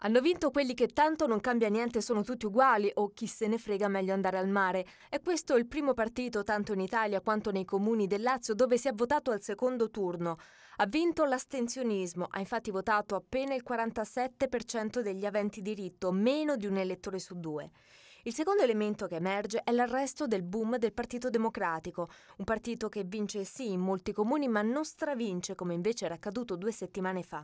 Hanno vinto quelli che tanto non cambia niente sono tutti uguali o chi se ne frega meglio andare al mare. È questo il primo partito tanto in Italia quanto nei comuni del Lazio dove si è votato al secondo turno. Ha vinto l'astensionismo, ha infatti votato appena il 47% degli aventi diritto, meno di un elettore su due. Il secondo elemento che emerge è l'arresto del boom del Partito Democratico, un partito che vince sì in molti comuni ma non stravince come invece era accaduto due settimane fa.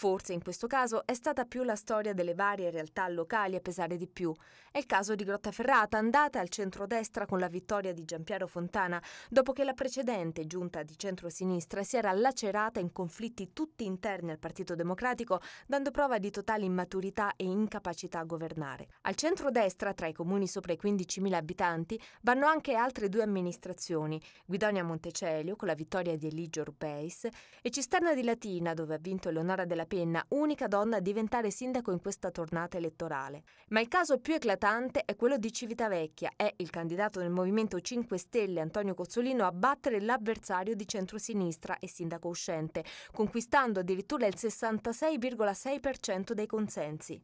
Forse in questo caso è stata più la storia delle varie realtà locali a pesare di più. È il caso di Grottaferrata, andata al centro-destra con la vittoria di Giampiero Fontana, dopo che la precedente giunta di centro-sinistra si era lacerata in conflitti tutti interni al Partito Democratico, dando prova di totale immaturità e incapacità a governare. Al centro-destra, tra i comuni sopra i 15.000 abitanti, vanno anche altre due amministrazioni, Guidonia Montecelio con la vittoria di Eligio Rupeis e Cisterna di Latina, dove ha vinto Eleonora della Penna, unica donna a diventare sindaco in questa tornata elettorale. Ma il caso più eclatante è quello di Civitavecchia. È il candidato del Movimento 5 Stelle, Antonio Cozzolino, a battere l'avversario di centrosinistra e sindaco uscente, conquistando addirittura il 66,6% dei consensi.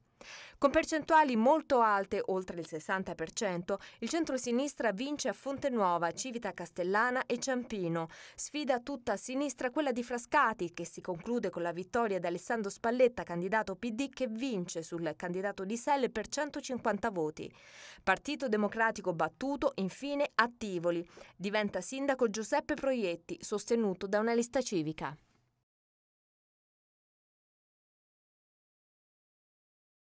Con percentuali molto alte, oltre il 60%, il centro-sinistra vince a Fonte Nuova, Civita Castellana e Ciampino. Sfida tutta a sinistra quella di Frascati, che si conclude con la vittoria di Alessandro Spalletta, candidato PD, che vince sul candidato di Selle per 150 voti. Partito Democratico battuto, infine, a Tivoli. Diventa sindaco Giuseppe Proietti, sostenuto da una lista civica.